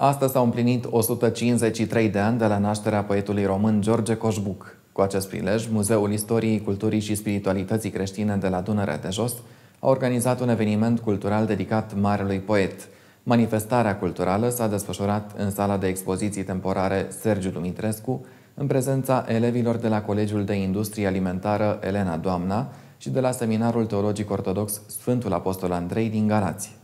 Astăzi s-au împlinit 153 de ani de la nașterea poetului român George Coșbuc. Cu acest prilej, Muzeul Istoriei, Culturii și Spiritualității Creștine de la Dunărea de Jos a organizat un eveniment cultural dedicat marelui poet. Manifestarea culturală s-a desfășurat în sala de expoziții temporare Sergiu Dumitrescu, în prezența elevilor de la Colegiul de Industrie Alimentară Elena Doamna și de la Seminarul Teologic Ortodox Sfântul Apostol Andrei din Galați.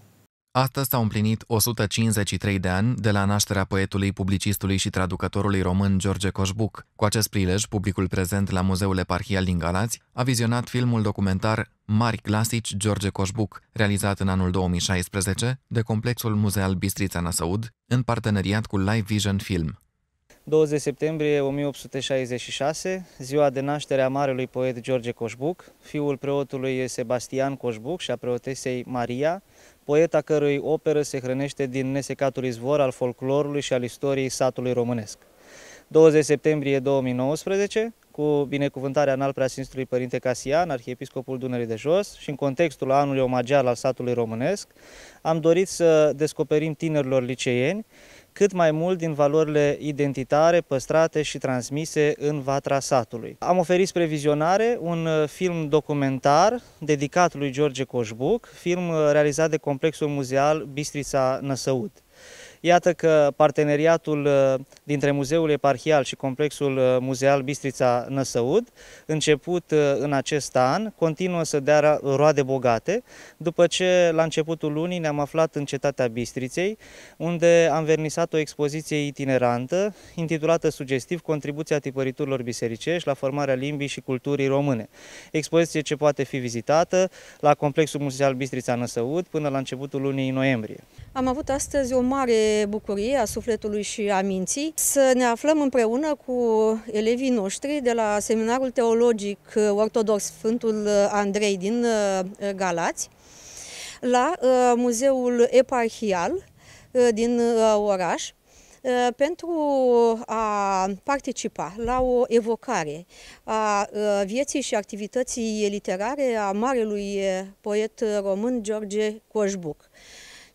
Astăzi s-au împlinit 153 de ani de la nașterea poetului, publicistului și traducătorului român George Coșbuc. Cu acest prilej, publicul prezent la Muzeul Eparhial din Galați a vizionat filmul documentar Mari clasici George Coșbuc, realizat în anul 2016 de Complexul Muzeal Bistrița Năsăud, în parteneriat cu Live Vision Film. 20 septembrie 1866, ziua de naștere a marelui poet George Coșbuc, fiul preotului Sebastian Coșbuc și a preotesei Maria, poeta cărui operă se hrănește din nesecatul izvor al folclorului și al istoriei satului românesc. 20 septembrie 2019, cu binecuvântarea înalt preasfințitului Părinte Casian, Arhiepiscopul Dunării de Jos și în contextul anului omagial al satului românesc, am dorit să descoperim tinerilor liceieni cât mai mult din valorile identitare păstrate și transmise în vatra satului. Am oferit spre vizionare un uh, film documentar dedicat lui George Coșbuc, film uh, realizat de Complexul Muzeal Bistrița Năsăud. Iată că parteneriatul uh, dintre Muzeul Eparhial și Complexul uh, Muzeal Bistrița Năsăud, început uh, în acest an, continuă să dea roade bogate, după ce la începutul lunii ne-am aflat în cetatea Bistriței, unde am vernisat o expoziție itinerantă, intitulată sugestiv Contribuția tipăriturilor bisericești la formarea limbii și culturii române. Expoziție ce poate fi vizitată la Complexul Muzeal Bistrița Năsăud până la începutul lunii noiembrie. Am avut astăzi o mare bucurie a sufletului și a minții să ne aflăm împreună cu elevii noștri de la Seminarul Teologic Ortodox Sfântul Andrei din uh, Galați la uh, Muzeul Eparhial uh, din oraș pentru a participa la o evocare a vieții și activității literare a marelui poet român George Coșbuc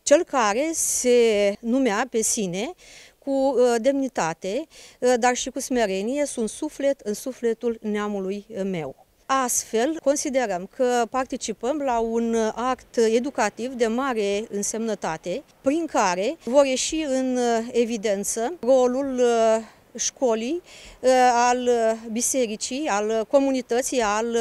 cel care se numea pe sine cu uh, demnitate, uh, dar și cu smerenie, sunt suflet în sufletul neamului uh, meu. Astfel, considerăm că participăm la un act educativ de mare însemnătate, prin care vor ieși în evidență rolul școlii, al bisericii, al comunității, al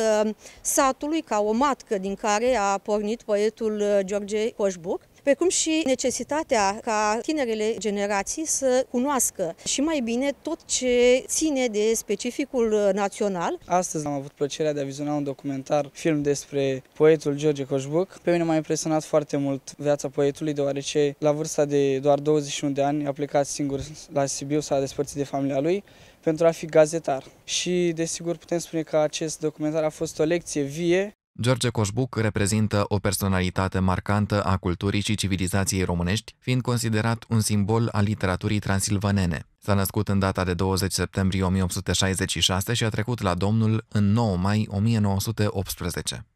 satului, ca o matcă din care a pornit poetul George Coșbuc, precum și necesitatea ca tinerele generații să cunoască și mai bine tot ce ține de specificul național. Astăzi am avut plăcerea de a viziona un documentar film despre poetul George Coșbuc. Pe mine m-a impresionat foarte mult viața poetului, deoarece la vârsta de doar 21 de ani a plecat singur la Sibiu, s-a despărțit de familia lui pentru a fi gazetar. Și desigur putem spune că acest documentar a fost o lecție vie George Coșbuc reprezintă o personalitate marcantă a culturii și civilizației românești, fiind considerat un simbol al literaturii transilvanene. S-a născut în data de 20 septembrie 1866 și a trecut la Domnul în 9 mai 1918.